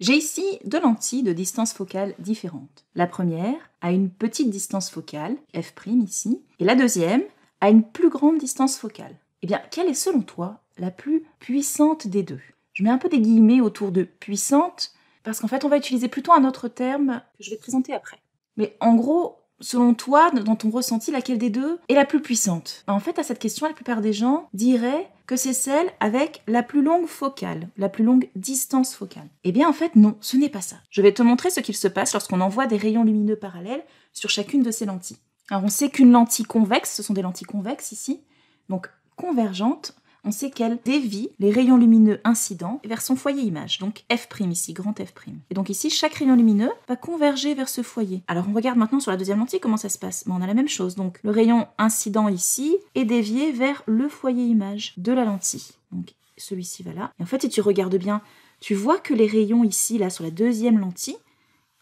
J'ai ici deux lentilles de distance focale différentes. La première a une petite distance focale, f' ici, et la deuxième a une plus grande distance focale. Eh bien, quelle est selon toi la plus puissante des deux Je mets un peu des guillemets autour de puissante, parce qu'en fait, on va utiliser plutôt un autre terme que je vais présenter après. Mais en gros, selon toi, dans ton ressenti, laquelle des deux est la plus puissante En fait, à cette question, la plupart des gens diraient que c'est celle avec la plus longue focale, la plus longue distance focale. Eh bien, en fait, non, ce n'est pas ça. Je vais te montrer ce qu'il se passe lorsqu'on envoie des rayons lumineux parallèles sur chacune de ces lentilles. Alors, on sait qu'une lentille convexe, ce sont des lentilles convexes ici, donc convergentes, on sait qu'elle dévie les rayons lumineux incidents vers son foyer image, donc F' ici, grand F'. Et donc ici, chaque rayon lumineux va converger vers ce foyer. Alors on regarde maintenant sur la deuxième lentille comment ça se passe. Mais on a la même chose, donc le rayon incident ici est dévié vers le foyer image de la lentille. Donc celui-ci va là. Et en fait, si tu regardes bien, tu vois que les rayons ici, là, sur la deuxième lentille,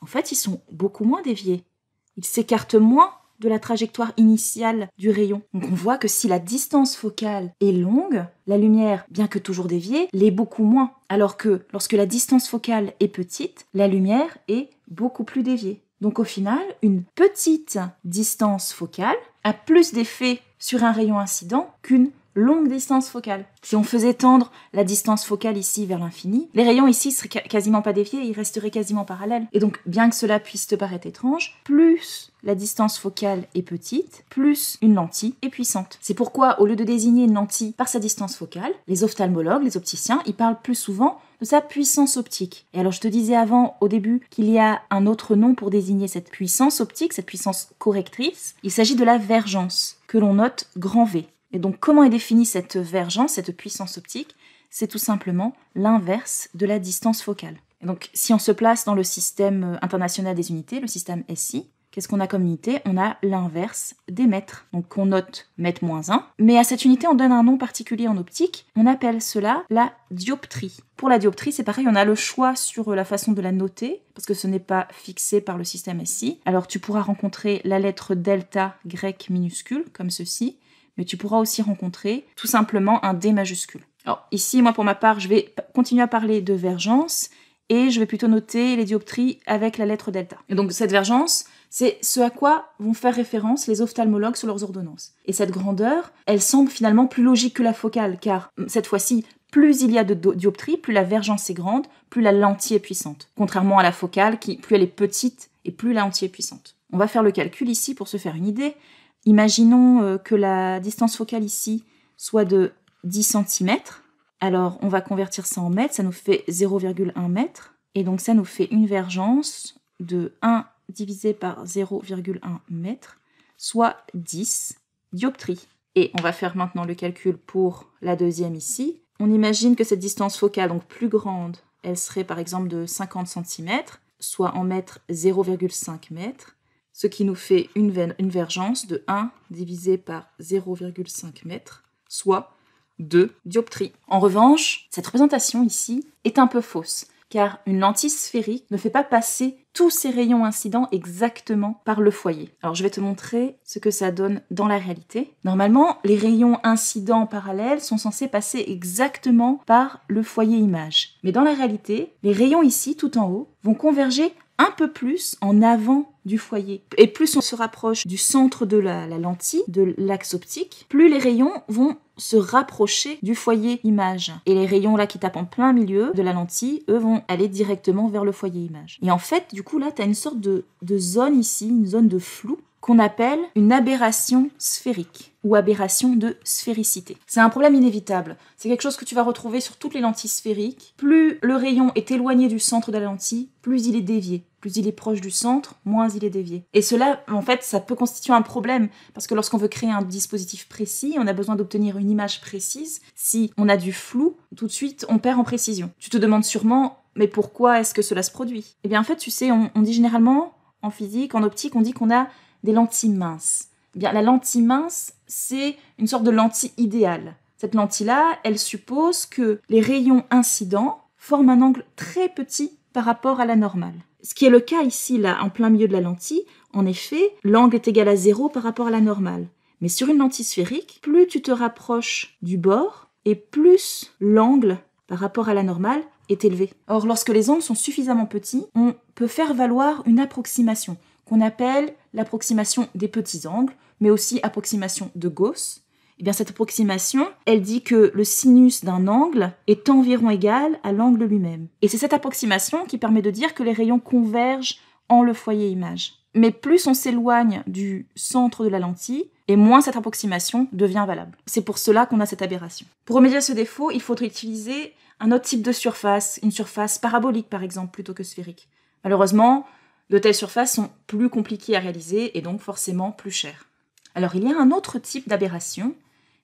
en fait, ils sont beaucoup moins déviés. Ils s'écartent moins de la trajectoire initiale du rayon. Donc on voit que si la distance focale est longue, la lumière, bien que toujours déviée, l'est beaucoup moins. Alors que lorsque la distance focale est petite, la lumière est beaucoup plus déviée. Donc au final, une petite distance focale a plus d'effet sur un rayon incident qu'une longue distance focale. Si on faisait tendre la distance focale ici vers l'infini, les rayons ici seraient quasiment pas déviés, ils resteraient quasiment parallèles. Et donc, bien que cela puisse te paraître étrange, plus la distance focale est petite, plus une lentille est puissante. C'est pourquoi, au lieu de désigner une lentille par sa distance focale, les ophtalmologues, les opticiens, ils parlent plus souvent de sa puissance optique. Et alors je te disais avant, au début, qu'il y a un autre nom pour désigner cette puissance optique, cette puissance correctrice. Il s'agit de la vergence, que l'on note grand V. Et donc comment est définie cette vergence, cette puissance optique C'est tout simplement l'inverse de la distance focale. donc si on se place dans le système international des unités, le système SI, qu'est-ce qu'on a comme unité On a l'inverse des mètres. Donc on note mètre moins 1, mais à cette unité on donne un nom particulier en optique, on appelle cela la dioptrie. Pour la dioptrie, c'est pareil, on a le choix sur la façon de la noter, parce que ce n'est pas fixé par le système SI. Alors tu pourras rencontrer la lettre delta grecque minuscule, comme ceci, mais tu pourras aussi rencontrer tout simplement un D majuscule. Alors ici, moi pour ma part, je vais continuer à parler de vergence et je vais plutôt noter les dioptries avec la lettre delta. Et donc cette vergence, c'est ce à quoi vont faire référence les ophtalmologues sur leurs ordonnances. Et cette grandeur, elle semble finalement plus logique que la focale, car hum, cette fois-ci, plus il y a de dioptries, plus la vergence est grande, plus la lentille est puissante. Contrairement à la focale, qui plus elle est petite et plus la lentille est puissante. On va faire le calcul ici pour se faire une idée. Imaginons euh, que la distance focale ici soit de 10 cm. Alors on va convertir ça en mètres, ça nous fait 0,1 mètre. Et donc ça nous fait une vergence de 1 divisé par 0,1 mètre, soit 10 dioptries. Et on va faire maintenant le calcul pour la deuxième ici. On imagine que cette distance focale, donc plus grande, elle serait par exemple de 50 cm, soit en mètres 0,5 mètres ce qui nous fait une, une vergence de 1 divisé par 0,5 m, soit 2 dioptries. En revanche, cette représentation ici est un peu fausse, car une lentille sphérique ne fait pas passer tous ces rayons incidents exactement par le foyer. Alors je vais te montrer ce que ça donne dans la réalité. Normalement, les rayons incidents parallèles sont censés passer exactement par le foyer image. Mais dans la réalité, les rayons ici, tout en haut, vont converger un peu plus en avant du foyer. Et plus on se rapproche du centre de la, lentille, de l'axe optique, plus les rayons vont se rapprocher du foyer image. Et les rayons là qui tapent en plein milieu de la lentille, eux vont aller directement vers le foyer image. Et en fait, du coup là, tu as une sorte de zone ici, une zone de flou qu'on appelle une aberration sphérique ou aberration de sphéricité. C'est un problème inévitable. C'est quelque chose que tu vas retrouver sur toutes les lentilles sphériques. Plus le rayon est éloigné du centre de la lentille, plus il est dévié. Plus il est proche du centre, moins il est dévié. Et cela, en fait, ça peut constituer un problème, parce que lorsqu'on veut créer un dispositif précis, on a besoin d'obtenir une image précise. Si on a du flou, tout de suite, on perd en précision. Tu te demandes sûrement, mais pourquoi est-ce que cela se produit Eh bien, en fait, tu sais, on, on dit généralement, en physique, en optique, on dit qu'on a des lentilles minces. Eh bien, la lentille mince, c'est une sorte de lentille idéale. Cette lentille-là, elle suppose que les rayons incidents forment un angle très petit par rapport à la normale. Ce qui est le cas ici, là, en plein milieu de la lentille, en effet, l'angle est égal à zéro par rapport à la normale. Mais sur une lentille sphérique, plus tu te rapproches du bord, et plus l'angle par rapport à la normale est élevé. Or, lorsque les angles sont suffisamment petits, on peut faire valoir une approximation qu'on appelle l'approximation des petits angles, mais aussi approximation de Gauss. Eh bien, cette approximation, elle dit que le sinus d'un angle est environ égal à l'angle lui-même. Et c'est cette approximation qui permet de dire que les rayons convergent en le foyer image. Mais plus on s'éloigne du centre de la lentille, et moins cette approximation devient valable. C'est pour cela qu'on a cette aberration. Pour remédier à ce défaut, il faudrait utiliser un autre type de surface, une surface parabolique par exemple, plutôt que sphérique. Malheureusement, de telles surfaces sont plus compliquées à réaliser et donc forcément plus chères. Alors il y a un autre type d'aberration,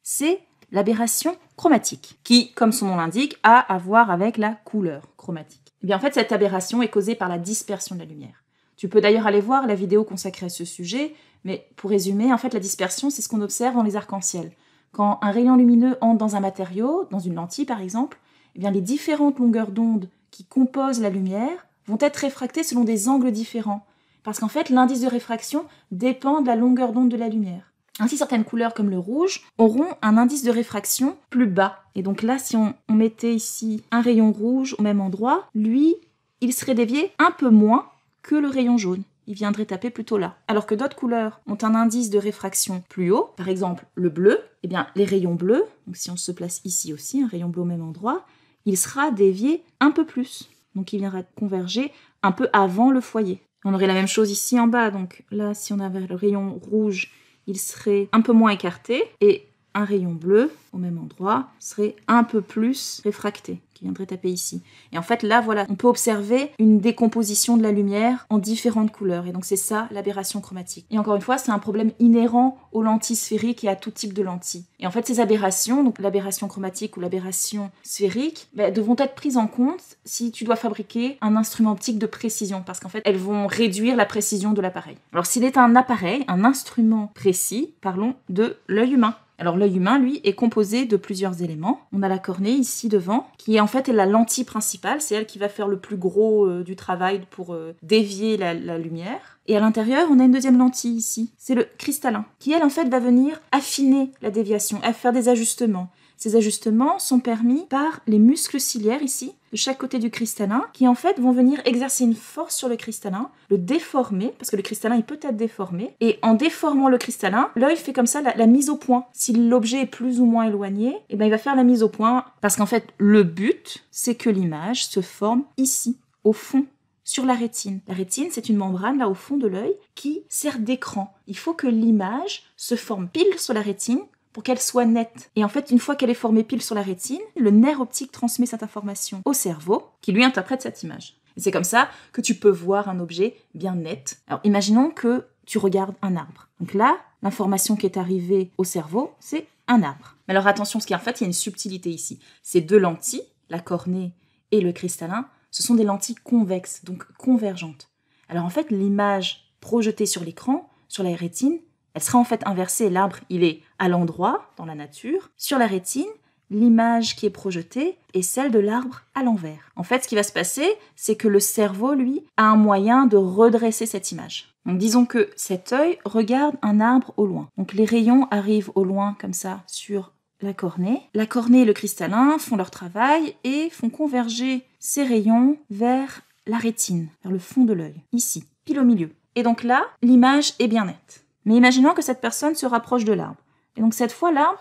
c'est l'aberration chromatique, qui, comme son nom l'indique, a à voir avec la couleur chromatique. Et eh bien en fait, cette aberration est causée par la dispersion de la lumière. Tu peux d'ailleurs aller voir la vidéo consacrée à ce sujet, mais pour résumer, en fait, la dispersion, c'est ce qu'on observe dans les arcs-en-ciel. Quand un rayon lumineux entre dans un matériau, dans une lentille par exemple, eh bien, les différentes longueurs d'onde qui composent la lumière vont être réfractés selon des angles différents, parce qu'en fait l'indice de réfraction dépend de la longueur d'onde de la lumière. Ainsi, certaines couleurs comme le rouge auront un indice de réfraction plus bas. Et donc là, si on, mettait ici un rayon rouge au même endroit, lui, il serait dévié un peu moins que le rayon jaune il viendrait taper plutôt là. Alors que d'autres couleurs ont un indice de réfraction plus haut, par exemple le bleu, et eh bien les rayons bleus, donc si on se place ici aussi, un rayon bleu au même endroit, il sera dévié un peu plus donc il viendra converger un peu avant le foyer. On aurait la même chose ici en bas, donc là si on avait le rayon rouge, il serait un peu moins écarté, et un rayon bleu au même endroit serait un peu plus réfracté, qui viendrait taper ici. Et en fait, là, voilà, on peut observer une décomposition de la lumière en différentes couleurs. Et donc, c'est ça l'aberration chromatique. Et encore une fois, c'est un problème inhérent aux lentilles sphériques et à tout type de lentilles. Et en fait, ces aberrations, donc l'aberration chromatique ou l'aberration sphérique, bah, devront être prises en compte si tu dois fabriquer un instrument optique de précision, parce qu'en fait, elles vont réduire la précision de l'appareil. Alors, s'il est un appareil, un instrument précis, parlons de l'œil humain. Alors l'œil humain, lui, est composé de plusieurs éléments. On a la cornée ici devant, qui est en fait la lentille principale, c'est elle qui va faire le plus gros euh, du travail pour euh, dévier la, lumière. Et à l'intérieur, on a une deuxième lentille ici, c'est le cristallin, qui elle en fait va venir affiner la déviation, à faire des ajustements, ces ajustements sont permis par les muscles ciliaires ici, de chaque côté du cristallin, qui en fait vont venir exercer une force sur le cristallin, le déformer, parce que le cristallin il peut être déformé, et en déformant le cristallin, l'œil fait comme ça la, mise au point. Si l'objet est plus ou moins éloigné, et eh ben il va faire la mise au point, parce qu'en fait le but, c'est que l'image se forme ici, au fond sur la rétine. La rétine, c'est une membrane là au fond de l'œil qui sert d'écran. Il faut que l'image se forme pile sur la rétine qu'elle soit nette. Et en fait, une fois qu'elle est formée pile sur la rétine, le nerf optique transmet cette information au cerveau, qui lui interprète cette image. Et c'est comme ça que tu peux voir un objet bien net. Alors imaginons que tu regardes un arbre. Donc là, l'information qui est arrivée au cerveau, c'est un arbre. Mais alors attention, ce qui en fait, il y a une subtilité ici. Ces deux lentilles, la cornée et le cristallin, ce sont des lentilles convexes, donc convergentes. Alors en fait, l'image projetée sur l'écran, sur la rétine, elle sera en fait inversée. L'arbre, il est à l'endroit, dans la nature, sur la rétine, l'image qui est projetée est celle de l'arbre à l'envers. En fait, ce qui va se passer, c'est que le cerveau, lui, a un moyen de redresser cette image. Donc disons que cet œil regarde un arbre au loin. Donc les rayons arrivent au loin comme ça sur la cornée. La cornée et le cristallin font leur travail et font converger ces rayons vers la rétine, vers le fond de l'œil, ici, pile au milieu. Et donc là, l'image est bien nette. Mais imaginons que cette personne se rapproche de l'arbre. Et donc cette fois, l'arbre,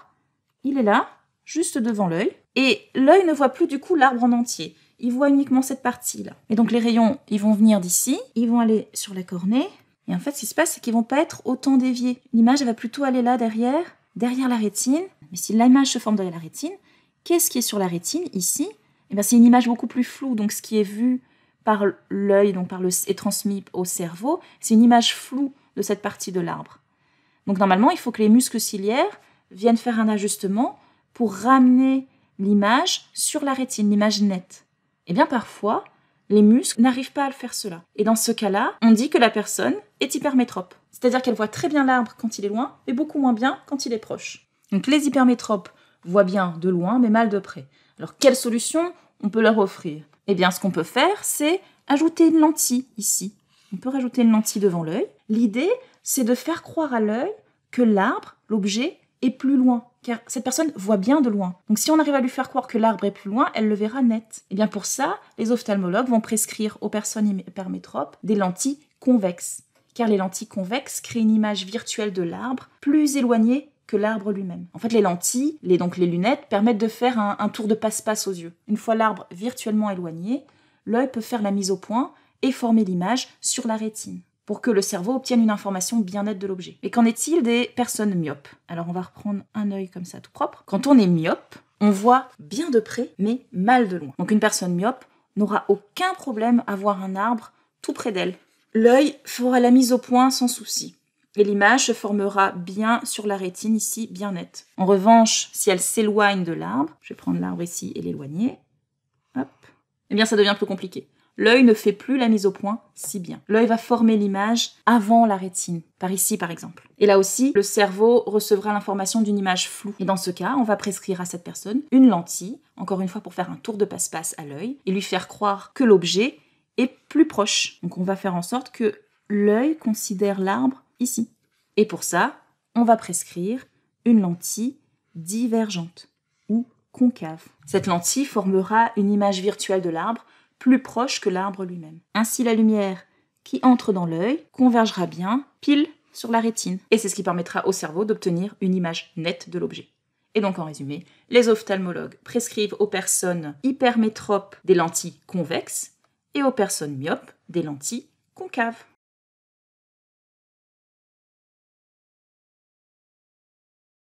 il est là, juste devant l'œil. Et l'œil ne voit plus du coup l'arbre en entier. Il voit uniquement cette partie-là. Et donc les rayons, ils vont venir d'ici, ils vont aller sur la cornée. Et en fait, ce qui se passe, c'est qu'ils vont pas être autant déviés. L'image va plutôt aller là, derrière, derrière la rétine. Mais si l'image se forme derrière la rétine, qu'est-ce qui est sur la rétine ici eh bien, c'est une image beaucoup plus floue. Donc, ce qui est vu par l'œil, donc par le, est transmis au cerveau, c'est une image floue de cette partie de l'arbre. Donc normalement, il faut que les muscles ciliaires viennent faire un ajustement pour ramener l'image sur la rétine, l'image nette. Et eh bien parfois, les muscles n'arrivent pas à le faire cela. Et dans ce cas-là, on dit que la personne est hypermétrope. C'est-à-dire qu'elle voit très bien l'arbre quand il est loin, mais beaucoup moins bien quand il est proche. Donc les hypermétropes voient bien de loin, mais mal de près. Alors quelle solution on peut leur offrir Eh bien ce qu'on peut faire, c'est ajouter une lentille ici, on peut rajouter une lentille devant l'œil. L'idée, c'est de faire croire à l'œil que l'arbre, l'objet, est plus loin, car cette personne voit bien de loin. Donc si on arrive à lui faire croire que l'arbre est plus loin, elle le verra net. Et eh bien pour ça, les ophtalmologues vont prescrire aux personnes hypermétropes des lentilles convexes, car les lentilles convexes créent une image virtuelle de l'arbre plus éloignée que l'arbre lui-même. En fait, les lentilles, les, donc les lunettes, permettent de faire un, un tour de passe-passe aux yeux. Une fois l'arbre virtuellement éloigné, l'œil peut faire la mise au point et former l'image sur la rétine pour que le cerveau obtienne une information bien nette de l'objet. Et qu'en est-il des personnes myopes Alors on va reprendre un œil comme ça tout propre. Quand on est myope, on voit bien de près mais mal de loin. Donc une personne myope n'aura aucun problème à voir un arbre tout près d'elle. L'œil fera la mise au point sans souci. Et l'image se formera bien sur la rétine ici, bien nette. En revanche, si elle s'éloigne de l'arbre, je vais prendre l'arbre ici et l'éloigner, hop, eh bien ça devient plus compliqué. L'œil ne fait plus la mise au point si bien. L'œil va former l'image avant la rétine, par ici par exemple. Et là aussi, le cerveau recevra l'information d'une image floue. Et dans ce cas, on va prescrire à cette personne une lentille, encore une fois pour faire un tour de passe-passe à l'œil, et lui faire croire que l'objet est plus proche. Donc on va faire en sorte que l'œil considère l'arbre ici. Et pour ça, on va prescrire une lentille divergente ou concave. Cette lentille formera une image virtuelle de l'arbre plus proche que l'arbre lui-même. Ainsi, la lumière qui entre dans l'œil convergera bien pile sur la rétine. Et c'est ce qui permettra au cerveau d'obtenir une image nette de l'objet. Et donc en résumé, les ophtalmologues prescrivent aux personnes hypermétropes des lentilles convexes et aux personnes myopes des lentilles concaves.